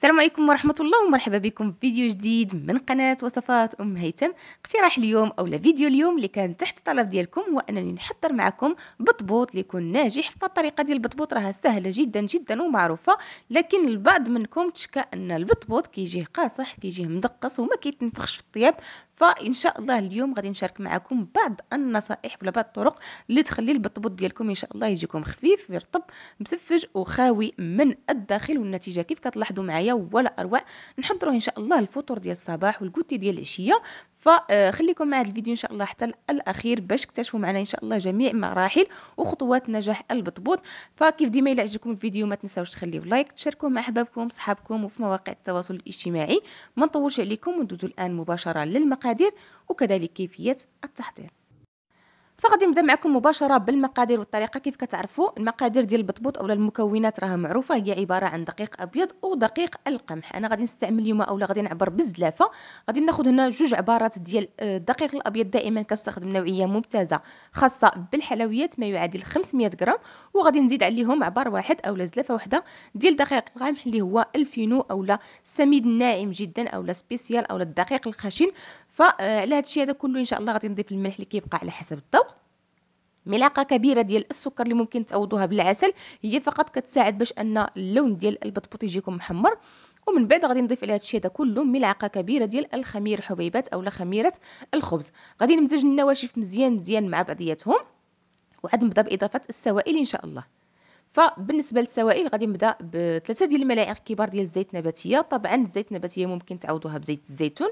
السلام عليكم ورحمة الله ومرحبا بكم في فيديو جديد من قناة وصفات أم هيثم اقتراح اليوم أو فيديو اليوم اللي كان تحت طلب ديالكم هو أنني نحضر معكم بطبوط اللي يكون ناجح فالطريقة ديال البطبوط راها سهلة جدا جدا ومعروفة لكن البعض منكم تشكى أن البطبوط كيجيه قاصح كيجيه مدقص وما كيتنفخش في الطياب فان شاء الله اليوم غادي نشارك معكم بعض النصائح ولا بعض الطرق اللي تخلي البطبوط ديالكم ان شاء الله يجيكم خفيف يرطب مسفج وخاوي من الداخل والنتيجه كيف كتلاحظوا معايا ولا اروع نحضروه ان شاء الله الفطور ديال الصباح والكوتي ديال العشيه فخليكم مع هذا الفيديو ان شاء الله حتى الاخير باش تكتشفوا معنا ان شاء الله جميع مراحل وخطوات نجاح البطبوط فكيف ديما الا عجبكم الفيديو ما تنساوش تخليو لايك تشاركوه مع احبابكم صحابكم وفي مواقع التواصل الاجتماعي ما نطولش عليكم وندوزوا الان مباشره للمقادير وكذلك كيفيه التحضير فغادي نبدا معكم مباشره بالمقادير والطريقه كيف كتعرفوا المقادير ديال البطبوط اولا المكونات راه معروفه هي عباره عن دقيق ابيض ودقيق القمح انا غادي نستعمل اليوم اولا غادي نعبر بالزلافه غادي ناخذ هنا جوج عبارات ديال آه، الدقيق الابيض دائما كنستخدم نوعيه ممتازه خاصه بالحلويات ما يعادل 500 غرام وغادي نزيد عليهم عبار واحد اولا زلافه واحده ديال دقيق القمح اللي هو الفينو اولا السميد الناعم جدا اولا سبيسيال اولا الدقيق الخشن هذا الشيء هذا كله ان شاء الله غادي نضيف الملح اللي كيبقى على حسب الذوق ملعقه كبيره ديال السكر اللي ممكن تعوضوها بالعسل هي فقط كتساعد باش ان اللون ديال البطبوط يجيكم محمر ومن بعد غادي نضيف على الشيء هذا كله ملعقه كبيره ديال الخمير حبيبات اولا خميره الخبز غادي نمزج النواشف مزيان مزيان مع بعضياتهم وعاد نبدا باضافه السوائل ان شاء الله فبالنسبه للسوائل غادي نبدا بثلاثه ديال الملاعق كبار ديال الزيت النباتيه طبعا الزيت النباتيه ممكن تعوضوها بزيت الزيتون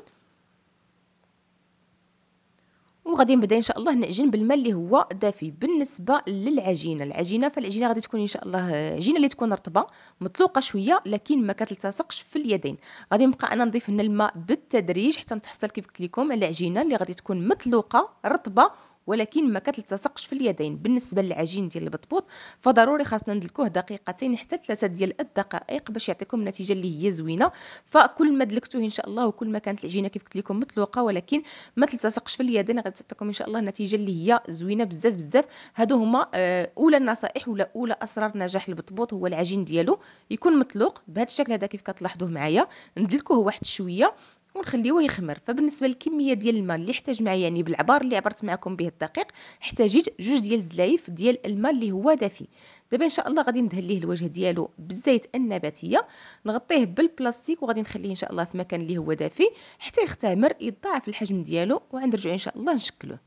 وغادي نبدا ان شاء الله نعجن بالماء اللي هو دافي بالنسبه للعجينه العجينه فالعجينه غادي تكون ان شاء الله آه، عجينه اللي تكون رطبه مطلوقه شويه لكن ما كتلتصقش في اليدين غادي نبقى انا نضيف هنا الماء بالتدريج حتى نتحصل كيف قلت لكم على عجينه اللي غادي تكون مطلوقه رطبه ولكن ما كتلتصقش في اليدين بالنسبه للعجين ديال البطبوط فضروري خاصنا ندلكوه دقيقتين حتى ثلاثه ديال الدقائق باش يعطيكم النتيجه اللي هي زوينه فكل ما دلكتوه ان شاء الله وكل ما كانت العجينه كيف قلت لكم مطلوقه ولكن ما تلتصقش في اليدين غتعطيكم ان شاء الله النتيجه اللي هي زوينه بزاف بزاف هادو هما آه، اولى النصائح ولا اولى اسرار نجاح البطبوط هو العجين ديالو يكون مطلوق بهذا الشكل هذا كيف كتلاحظوه معايا ندلكوه واحد شويه ونخليوه يخمر فبالنسبه للكميه ديال الماء اللي احتاج معايا يعني بالعبار اللي عبرت معكم به الدقيق احتاجيت جوج ديال الزلايف ديال الماء اللي هو دافي دابا ان شاء الله غادي ندهن ليه الوجه ديالو بالزيت النباتيه نغطيه بالبلاستيك وغادي نخليه ان شاء الله في مكان اللي هو دافي حتى يختمر يضاعف الحجم ديالو وغنرجعو ان شاء الله نشكلوه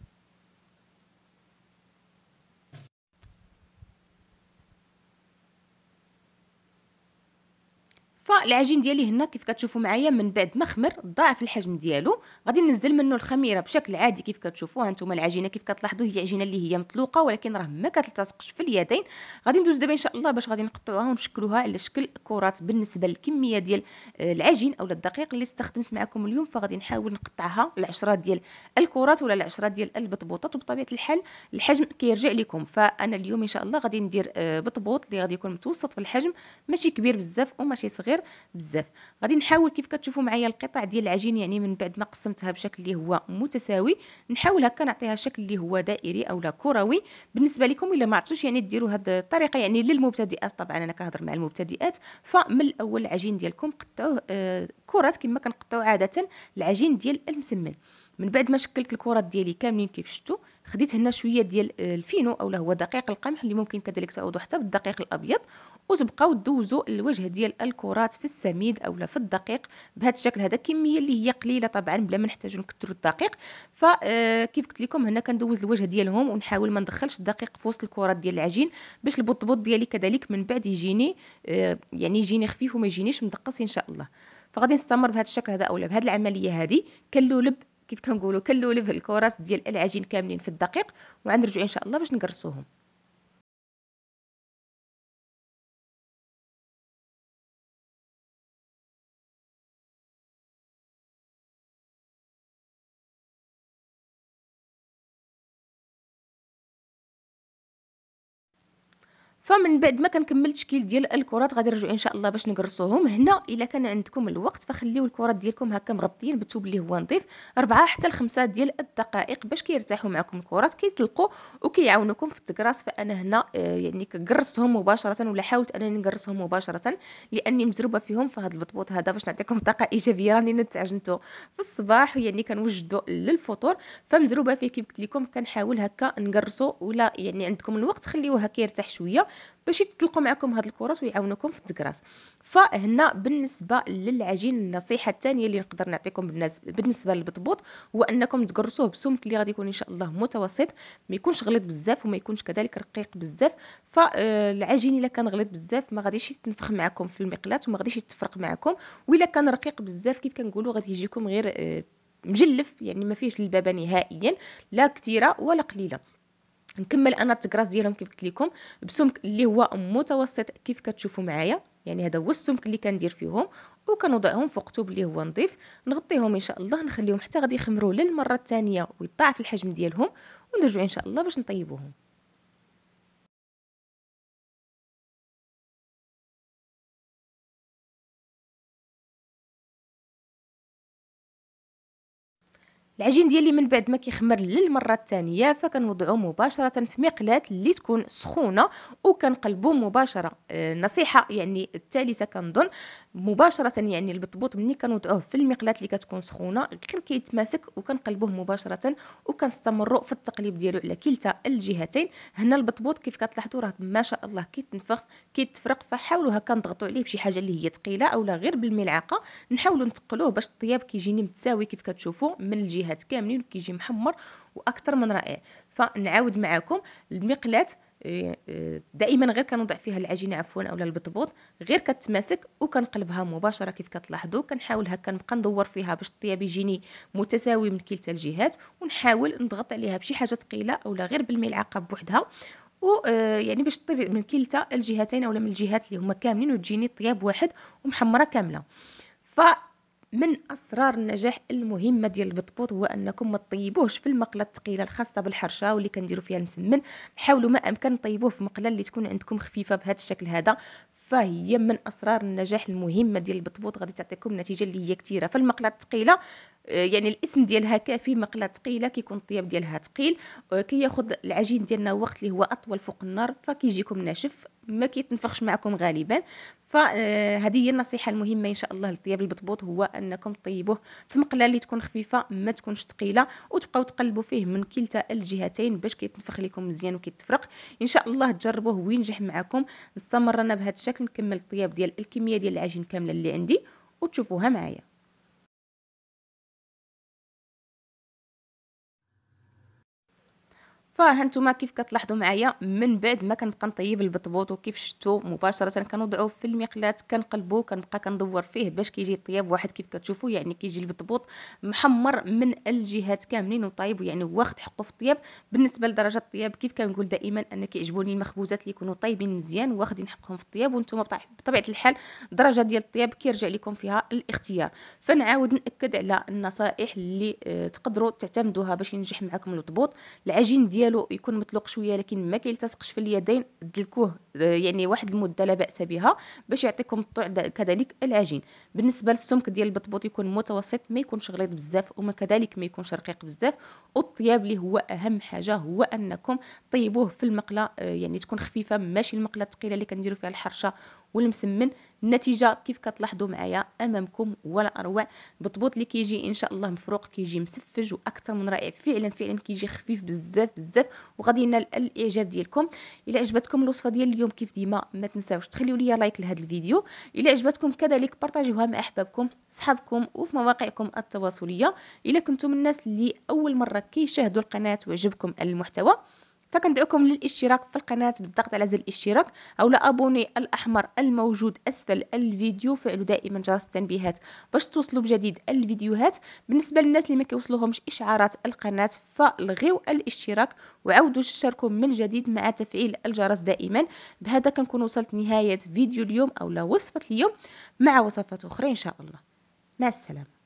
فالعجين ديالي هنا كيف كتشوفوا معايا من بعد ما خمر ضاعف الحجم ديالو غادي ننزل منه الخميره بشكل عادي كيف كتشوفوا هانتوما العجينه كيف كتلاحظوا هي عجينه اللي هي مطلوقه ولكن راه ما كتلتصقش في اليدين غادي ندوز دابا ان شاء الله باش غادي نقطعوها ونشكلوها على شكل كرات بالنسبه للكميه ديال آه، العجين اولا الدقيق اللي استخدمت معكم اليوم فغادي نحاول نقطعها العشرات ديال الكرات ولا العشرات ديال البطبوطات وبطبيعه الحال الحجم كيرجع لكم فانا اليوم ان شاء الله غادي ندير آه، بطبوط اللي غادي يكون متوسط في الحجم ماشي كبير بزاف وماشي صغير صغير بزاف غادي نحاول كيف كتشوفوا معايا القطع ديال العجين يعني من بعد ما قسمتها بشكل اللي هو متساوي نحاول هكا نعطيها شكل اللي هو دائري اولا كروي بالنسبه لكم الا ما عرفتوش يعني ديروا هذه الطريقه يعني للمبتدئات طبعا انا كنهضر مع المبتدئات فمن الاول العجين ديالكم قطعوه آه، كرات كما كنقطعوا عاده العجين ديال المسمن من بعد ما شكلت الكرات ديالي كاملين كيف شفتوا خديت هنا شويه ديال آه، الفينو اولا هو دقيق القمح اللي ممكن كذلك تعوضوا حتى بالدقيق الابيض وتبقاو دوزوا الوجه ديال الكرات في السميد اولا في الدقيق بهذا الشكل هذا كميه اللي هي قليله طبعا بلا ما نحتاجو نكثروا الدقيق فكيف آه، قلت لكم هنا كندوز الوجه ديالهم ونحاول ما ندخلش الدقيق في وسط الكرات ديال العجين باش البطبط ديالي كذلك من بعد يجيني آه، يعني يجيني خفيف وما يجينيش مدقص ان شاء الله فغادي نستمر بهذا الشكل هذا اولا بهذه العمليه هذه كنلولب كيف كنقولوا كنلولب الكرات ديال العجين كاملين في الدقيق وغنرجعوا ان شاء الله باش نقرصوهم فمن بعد ما كنكمل التشكيل ديال الكرات غادي نرجعوا ان شاء الله باش نقرصوهم هنا الا كان عندكم الوقت فخليو الكرات ديالكم هكا مغطيين بالثوب اللي هو نظيف أربعة حتى لخمسة ديال الدقائق باش كيرتاحوا معكم الكرات كيتلقوا وكيعاونوكم في التقراص فانا هنا آه، يعني كقرصتهم مباشره ولا حاولت انني نقرصهم مباشره لاني مزروبه فيهم في هذا البطبوط هذا باش نعطيكم طاقه ايجابيه راني نتعجنتو في الصباح يعني كنوجدو للفطور فمزروبه فيه كيف قلت لكم كنحاول هكا نقرصو ولا يعني عندكم الوقت خليوه هكا يرتاح شويه باش يتطلقوا معكم هاد الكورات ويعاونوكم في التكراس فهنا بالنسبه للعجين النصيحه الثانيه اللي نقدر نعطيكم بالنسبه للبطبوط هو انكم تقرصوه بسمك اللي غادي يكون ان شاء الله متوسط ما يكونش غليظ بزاف وما يكونش كذلك رقيق بزاف فالعجين آه، الا كان غليظ بزاف ما غاديش يتنفخ معكم في المقلاه وما غاديش يتفرق معكم والا كان رقيق بزاف كيف كنقولوا غادي يجيكم غير آه، مجلف يعني ما فيهش البابه نهائيا لا كثيره ولا قليله نكمل انا التكراس ديالهم كيف قلت لكم بسمك اللي هو متوسط كيف كتشوفوا معايا يعني هذا هو السمك اللي كندير فيهم وكنوضعهم فوق طوب اللي هو نظيف نغطيهم ان شاء الله نخليهم حتى غادي يخمروا للمره الثانيه ويضاعف الحجم ديالهم ونرجعوا ان شاء الله باش نطيبوهم العجين ديالي من بعد ما كيخمر للمره الثانيه فكنوضعو مباشره في مقلاه اللي تكون سخونه وكنقلبو مباشره النصيحه آه، يعني الثالثه كنظن مباشره يعني البطبوط ملي كنوضعوه في المقلاه اللي كتكون سخونه غير كيتماسك وكنقلبوه مباشره وكنستمروا في التقليب ديالو على كلتا الجهتين هنا البطبوط كيف كتلاحظوا راه ما شاء الله كيتنفخ كيتفرق فحاولوا هكا نضغطوا عليه بشي حاجه اللي هي ثقيله اولا غير بالملعقه نحاولوا نتقلوه باش الطياب كيجيني متساوي كيف كتشوفوا من الجهات كاملين كيجي محمر واكثر من رائع فنعاود معكم المقلاه دائما غير كنوضع فيها العجينه عفوا اولا البطبوط غير كتماسك وكنقلبها مباشره كيف كتلاحظوا كنحاول هكا نبقى ندور فيها باش الطياب يجيني متساوي من كلتا الجهات ونحاول نضغط عليها بشي حاجه ثقيله اولا غير بالملعقه بوحدها و آه، يعني باش تطيب من كلتا الجهتين اولا من الجهات اللي هما كاملين وتجيني طياب واحد ومحمره كامله ف من اسرار النجاح المهمه ديال البطبوط هو انكم ما تطيبوهش في المقله الثقيله الخاصه بالحرشه واللي كنديروا فيها المسمن حاولوا ما امكن طيبوه في مقله اللي تكون عندكم خفيفه بهذا الشكل هذا فهي من اسرار النجاح المهمه ديال البطبوط غادي تعطيكم نتيجه اللي هي كثيره المقله الثقيله آه، يعني الاسم ديالها كافي مقله ثقيله كيكون الطياب ديالها ثقيل آه، كياخذ العجين ديالنا وقت اللي هو اطول فوق النار فكيجيكم ناشف ما كيتنفخش معكم غالبا فهذه آه، هي النصيحه المهمه ان شاء الله للطياب البطبوط هو انكم طيبوه في مقله اللي تكون خفيفه ما تكونش ثقيله وتبقاو تقلبوا فيه من كلتا الجهتين باش كيتنفخ لكم مزيان وكيتفرق ان شاء الله تجربوه وينجح معكم نستمر انا بهذا الشكل نكمل الطياب ديال الكميه ديال العجين كامله اللي عندي وتشوفوها معايا فهانتوما كيف كتلاحظوا معايا من بعد ما كنبقى نطيب البطبوط وكيف شفتوا مباشره كنوضعوه في المقلاة كنقلبوه كنبقى كندور فيه باش كيجي طياب واحد كيف كتشوفوا يعني كيجي البطبوط محمر من الجهات كاملين وطايب يعني واخد حقه في الطياب بالنسبه لدرجه الطياب كيف كنقول دائما ان كيعجبوني المخبوزات اللي يكونوا طايبين مزيان واخدين حقهم في الطياب وانتم بطبيعه الحال درجة ديال الطياب كيرجع لكم فيها الاختيار فنعاود ناكد على النصائح اللي آه، تقدروا تعتمدوها باش ينجح معكم البطبوط العجين ديال ديالو يكون مطلق شويه لكن ما كيلتصقش في اليدين دلكوه آه، يعني واحد المده لا باس بها باش يعطيكم الطعم كذلك العجين بالنسبه للسمك ديال البطبوط يكون متوسط ما يكونش غليظ بزاف وما كذلك ما يكونش رقيق بزاف والطياب اللي هو اهم حاجه هو انكم طيبوه في المقله آه، يعني تكون خفيفه ماشي المقله الثقيله اللي كنديروا فيها الحرشه والمسمن النتيجه كيف كتلاحظوا معايا امامكم ولا اروع بطبوط اللي كيجي ان شاء الله مفروق كيجي مسفج واكثر من رائع فعلا فعلا كيجي خفيف بزاف بزاف وغادي ينال الاعجاب ديالكم الا عجبتكم الوصفه ديال اليوم كيف ديما ما تنساوش تخليو ليا لايك لهذا الفيديو الا عجبتكم كذلك بارطاجيوها مع احبابكم صحابكم وفي مواقعكم التواصليه الا كنتم الناس اللي اول مره كيشاهدوا القناه وعجبكم المحتوى فكندعوكم للاشتراك في القناة بالضغط على زر الاشتراك أو لأبوني الأحمر الموجود أسفل الفيديو فعلوا دائما جرس التنبيهات باش توصلوا بجديد الفيديوهات بالنسبة للناس اللي ما كيوصلوهمش إشعارات القناة فلغيو الاشتراك وعودوا تشتركوا من جديد مع تفعيل الجرس دائما بهذا كنكون وصلت نهاية فيديو اليوم أو وصفة اليوم مع وصفات أخرى إن شاء الله مع السلامة